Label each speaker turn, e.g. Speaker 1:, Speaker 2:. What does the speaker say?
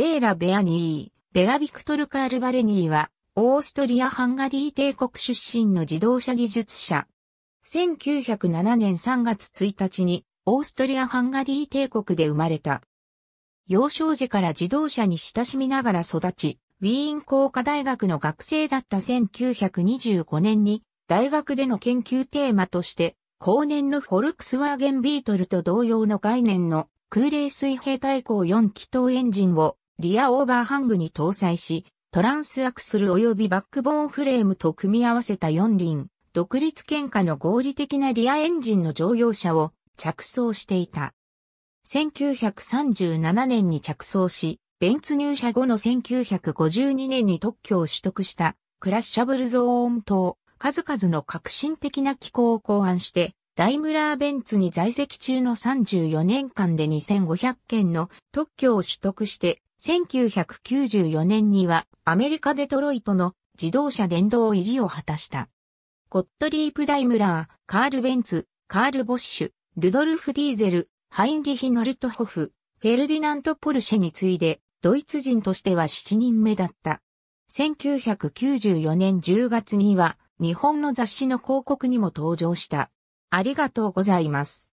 Speaker 1: ベー
Speaker 2: ラ・ベアニー、ベラ・ビクトル・カール・バレニーは、オーストリア・ハンガリー帝国出身の自動車技術者。1907年3月1日に、オーストリア・ハンガリー帝国で生まれた。幼少時から自動車に親しみながら育ち、ウィーン工科大学の学生だった1925年に、大学での研究テーマとして、後年のフォルクスワーゲンビートルと同様の概念の空冷水平対向4気筒エンジンをリアオーバーハングに搭載し、トランスアクスル及びバックボーンフレームと組み合わせた4輪、独立喧嘩の合理的なリアエンジンの乗用車を着想していた。1937年に着想し、ベンツ入社後の1952年に特許を取得したクラッシャブルゾーン等、数々の革新的な機構を考案して、ダイムラーベンツに在籍中の34年間で2500件の特許を取得して1994年にはアメリカデトロイトの自動車電動入りを果たした。ゴットリープ・ダイムラー、カール・ベンツ、カール・ボッシュ、ルドルフ・ディーゼル、ハインリヒ・ノルトホフ、フェルディナント・ポルシェに次いで、ドイツ人としては7人目だった。1994年10月には、日本の雑誌の広告にも登場した。ありがとうございます。